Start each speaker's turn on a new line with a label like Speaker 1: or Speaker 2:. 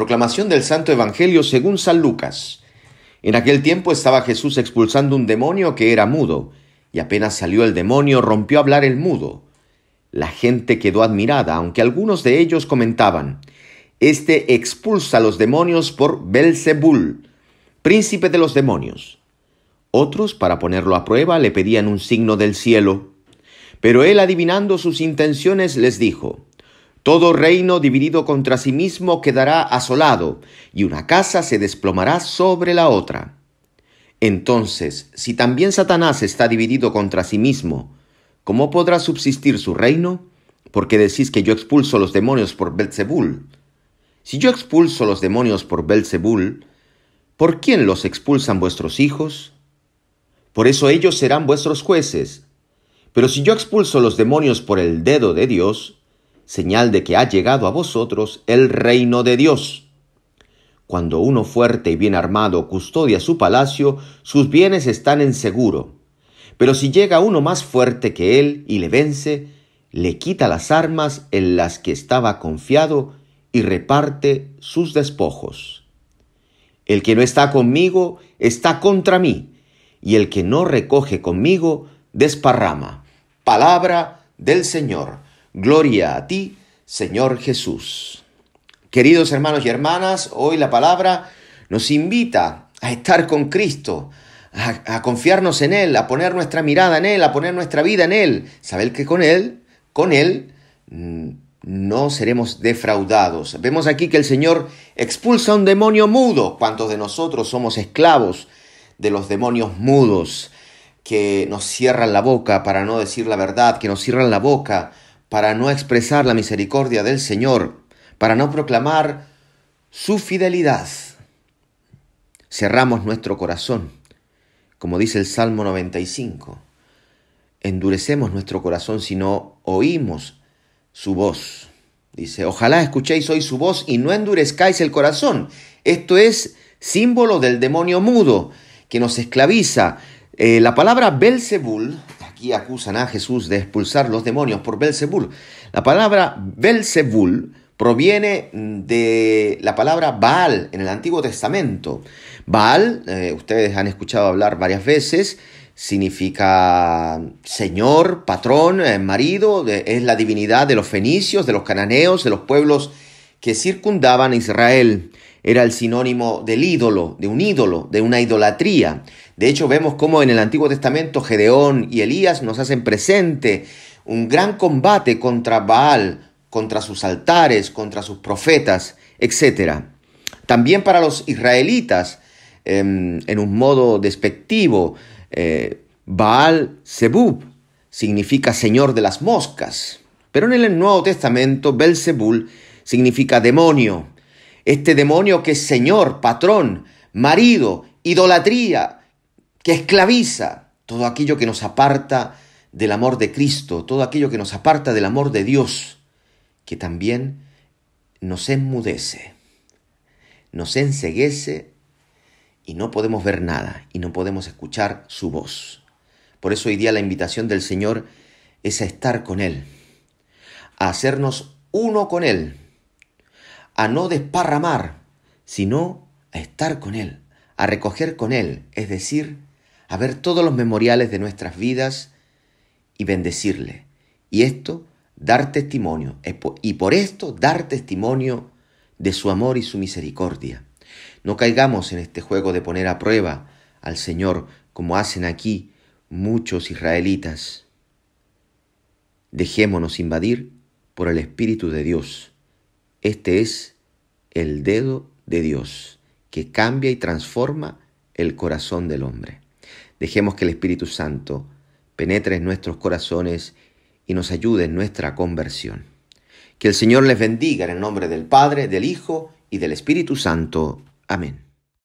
Speaker 1: Proclamación del Santo Evangelio según San Lucas. En aquel tiempo estaba Jesús expulsando un demonio que era mudo, y apenas salió el demonio rompió a hablar el mudo. La gente quedó admirada, aunque algunos de ellos comentaban, Este expulsa a los demonios por Belzebul, príncipe de los demonios. Otros, para ponerlo a prueba, le pedían un signo del cielo. Pero él, adivinando sus intenciones, les dijo, todo reino dividido contra sí mismo quedará asolado, y una casa se desplomará sobre la otra. Entonces, si también Satanás está dividido contra sí mismo, ¿cómo podrá subsistir su reino? Porque decís que yo expulso los demonios por Belzebul. Si yo expulso los demonios por Belzebul, ¿por quién los expulsan vuestros hijos? Por eso ellos serán vuestros jueces. Pero si yo expulso los demonios por el dedo de Dios, señal de que ha llegado a vosotros el reino de Dios. Cuando uno fuerte y bien armado custodia su palacio, sus bienes están en seguro. Pero si llega uno más fuerte que él y le vence, le quita las armas en las que estaba confiado y reparte sus despojos. El que no está conmigo está contra mí, y el que no recoge conmigo desparrama. Palabra del Señor. Gloria a ti, Señor Jesús. Queridos hermanos y hermanas, hoy la palabra nos invita a estar con Cristo, a, confiarnos en Él, a poner nuestra mirada en Él, a poner nuestra vida en Él. Saber que con Él, con Él, mm, no seremos defraudados. Vemos aquí que el Señor expulsa a un demonio mudo. ¿Cuántos de nosotros somos esclavos de los demonios mudos que nos cierran la boca para no decir la verdad, que nos cierran la boca para no expresar la misericordia del Señor, para no proclamar su fidelidad. Cerramos nuestro corazón, como dice el Salmo 95. Endurecemos nuestro corazón si no oímos su voz. Dice, ojalá escuchéis hoy su voz y no endurezcáis el corazón. Esto es símbolo del demonio mudo que nos esclaviza. Eh, la palabra Belzebul acusan a Jesús de expulsar los demonios por Belzebul. La palabra Belzebul proviene de la palabra Baal en el Antiguo Testamento. Baal, eh, ustedes han escuchado hablar varias veces, significa señor, patrón, eh, marido, es la divinidad de los fenicios, de los cananeos, de los pueblos que circundaban a Israel era el sinónimo del ídolo, de un ídolo, de una idolatría. De hecho, vemos cómo en el Antiguo Testamento Gedeón y Elías nos hacen presente un gran combate contra Baal, contra sus altares, contra sus profetas, etc. También para los israelitas, em, en un modo despectivo, eh, Baal Zebub significa señor de las moscas. Pero en el Nuevo Testamento, Belzebul significa demonio, este demonio que es Señor, patrón, marido, idolatría, que esclaviza, todo aquello que nos aparta del amor de Cristo, todo aquello que nos aparta del amor de Dios, que también nos enmudece, nos enseguece y no podemos ver nada y no podemos escuchar su voz. Por eso hoy día la invitación del Señor es a estar con Él, a hacernos uno con Él, a no desparramar, sino a estar con Él, a recoger con Él, es decir, a ver todos los memoriales de nuestras vidas y bendecirle. Y esto, dar testimonio, y por esto dar testimonio de su amor y su misericordia. No caigamos en este juego de poner a prueba al Señor como hacen aquí muchos israelitas. Dejémonos invadir por el Espíritu de Dios. Este es el dedo de Dios que cambia y transforma el corazón del hombre. Dejemos que el Espíritu Santo penetre en nuestros corazones y nos ayude en nuestra conversión. Que el Señor les bendiga en el nombre del Padre, del Hijo y del Espíritu Santo. Amén.